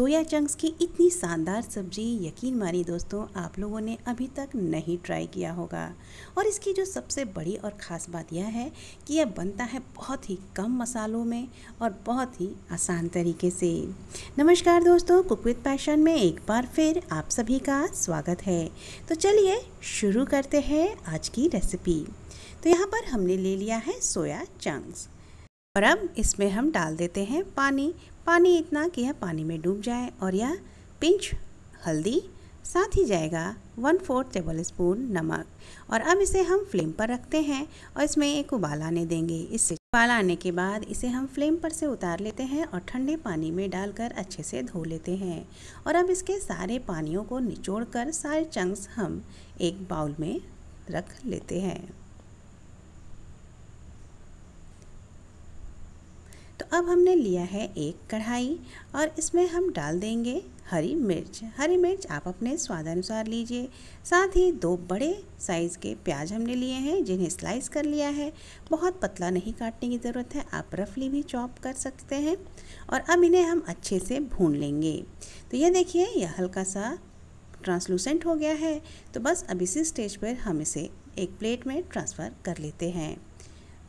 soya chunks की इतनी शानदार सब्जी यकीन मानिए दोस्तों आप लोगों ने अभी तक नहीं ट्राई किया होगा और इसकी जो सबसे बड़ी और ख़ास बात यह है कि यह बनता है बहुत ही कम मसालों में और बहुत ही आसान तरीके से नमस्कार दोस्तों कुक विद पैशन में एक बार फिर आप सभी का स्वागत है तो चलिए शुरू करते हैं आज की रेसिपी तो यहाँ पर हमने ले लिया है सोया चंक्स और अब इसमें हम डाल देते हैं पानी पानी इतना कि यह पानी में डूब जाए और यह पिंच हल्दी साथ ही जाएगा वन फोर्थ टेबल स्पून नमक और अब इसे हम फ्लेम पर रखते हैं और इसमें एक उबाल आने देंगे इससे उबाल आने के बाद इसे हम फ्लेम पर से उतार लेते हैं और ठंडे पानी में डालकर अच्छे से धो लेते हैं और अब इसके सारे पानियों को निचोड़कर सारे चंक्स हम एक बाउल में रख लेते हैं अब हमने लिया है एक कढ़ाई और इसमें हम डाल देंगे हरी मिर्च हरी मिर्च आप अपने स्वादानुसार लीजिए साथ ही दो बड़े साइज़ के प्याज हमने लिए हैं जिन्हें स्लाइस कर लिया है बहुत पतला नहीं काटने की ज़रूरत है आप रफली भी चॉप कर सकते हैं और अब इन्हें हम अच्छे से भून लेंगे तो ये देखिए यह हल्का सा ट्रांसलूसेंट हो गया है तो बस अब इसी स्टेज पर हम इसे एक प्लेट में ट्रांसफ़र कर लेते हैं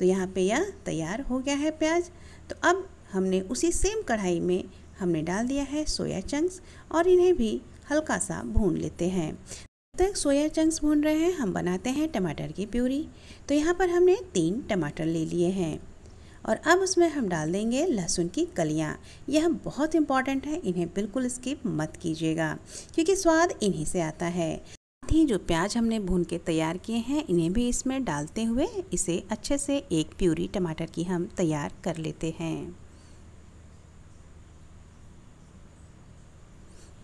तो यहाँ पे यह तैयार हो गया है प्याज तो अब हमने उसी सेम कढ़ाई में हमने डाल दिया है सोया चंक्स और इन्हें भी हल्का सा भून लेते हैं तक सोया चंक्स भून रहे हैं हम बनाते हैं टमाटर की प्यूरी तो यहाँ पर हमने तीन टमाटर ले लिए हैं और अब उसमें हम डाल देंगे लहसुन की कलियाँ यह बहुत इंपॉर्टेंट है इन्हें बिल्कुल स्किप मत कीजिएगा क्योंकि स्वाद इन्हीं से आता है साथ ही जो प्याज हमने भून के तैयार किए हैं इन्हें भी इसमें डालते हुए इसे अच्छे से एक प्यूरी टमाटर की हम तैयार कर लेते हैं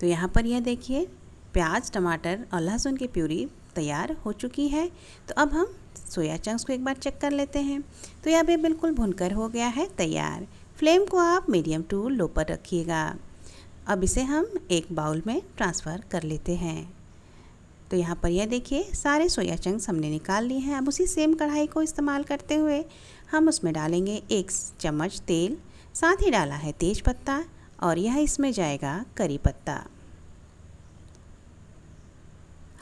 तो यहाँ पर यह देखिए प्याज टमाटर और लहसुन की प्यूरी तैयार हो चुकी है तो अब हम सोया चंक्स को एक बार चेक कर लेते हैं तो यह भी बिल्कुल भुनकर हो गया है तैयार फ्लेम को आप मीडियम टू लो पर रखिएगा अब इसे हम एक बाउल में ट्रांसफ़र कर लेते हैं तो यहाँ पर यह देखिए सारे सोया चंक्स हमने निकाल लिए हैं अब उसी सेम कढ़ाई को इस्तेमाल करते हुए हम उसमें डालेंगे एक चम्मच तेल साथ ही डाला है तेज पत्ता और यह इसमें जाएगा करी पत्ता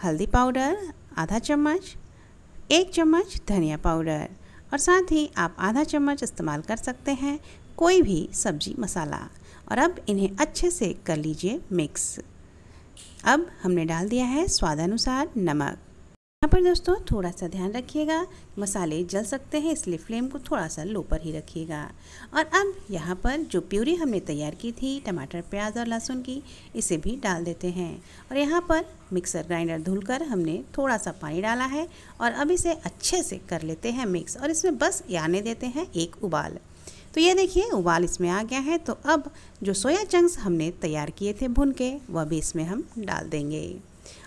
हल्दी पाउडर आधा चम्मच एक चम्मच धनिया पाउडर और साथ ही आप आधा चम्मच इस्तेमाल कर सकते हैं कोई भी सब्जी मसाला और अब इन्हें अच्छे से कर लीजिए मिक्स अब हमने डाल दिया है स्वादानुसार नमक यहाँ पर दोस्तों थोड़ा सा ध्यान रखिएगा मसाले जल सकते हैं इसलिए फ्लेम को थोड़ा सा लो पर ही रखिएगा और अब यहाँ पर जो प्यूरी हमने तैयार की थी टमाटर प्याज और लहसुन की इसे भी डाल देते हैं और यहाँ पर मिक्सर ग्राइंडर धुलकर हमने थोड़ा सा पानी डाला है और अब इसे अच्छे से कर लेते हैं मिक्स और इसमें बस आने देते हैं एक उबाल तो ये देखिए उबाल इसमें आ गया है तो अब जो सोया चंक्स हमने तैयार किए थे भुन के वह भी इसमें हम डाल देंगे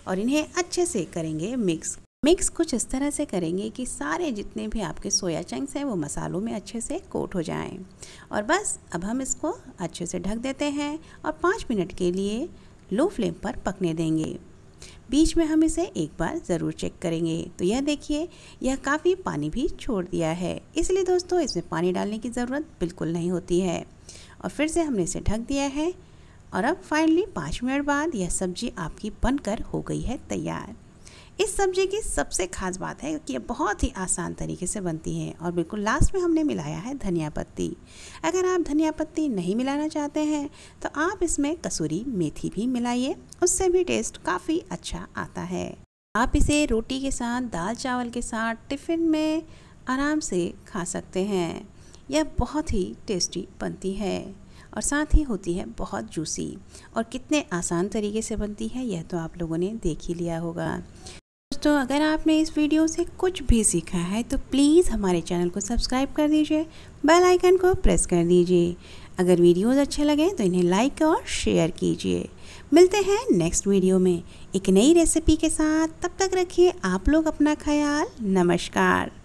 और इन्हें अच्छे से करेंगे मिक्स मिक्स कुछ इस तरह से करेंगे कि सारे जितने भी आपके सोया चंक्स हैं वो मसालों में अच्छे से कोट हो जाएं और बस अब हम इसको अच्छे से ढक देते हैं और पाँच मिनट के लिए लो फ्लेम पर पकने देंगे बीच में हम इसे एक बार ज़रूर चेक करेंगे तो यह देखिए यह काफ़ी पानी भी छोड़ दिया है इसलिए दोस्तों इसमें पानी डालने की ज़रूरत बिल्कुल नहीं होती है और फिर से हमने इसे ढक दिया है और अब फाइनली पाँच मिनट बाद यह सब्जी आपकी बनकर हो गई है तैयार इस सब्जी की सबसे खास बात है कि ये बहुत ही आसान तरीके से बनती है और बिल्कुल लास्ट में हमने मिलाया है धनिया पत्ती अगर आप धनिया पत्ती नहीं मिलाना चाहते हैं तो आप इसमें कसूरी मेथी भी मिलाइए उससे भी टेस्ट काफ़ी अच्छा आता है आप इसे रोटी के साथ दाल चावल के साथ टिफ़िन में आराम से खा सकते हैं यह बहुत ही टेस्टी बनती है और साथ ही होती है बहुत जूसी और कितने आसान तरीके से बनती है यह तो आप लोगों ने देख ही लिया होगा दोस्तों अगर आपने इस वीडियो से कुछ भी सीखा है तो प्लीज़ हमारे चैनल को सब्सक्राइब कर दीजिए बेल आइकन को प्रेस कर दीजिए अगर वीडियोस अच्छे लगें तो इन्हें लाइक और शेयर कीजिए मिलते हैं नेक्स्ट वीडियो में एक नई रेसिपी के साथ तब तक रखिए आप लोग अपना ख्याल नमस्कार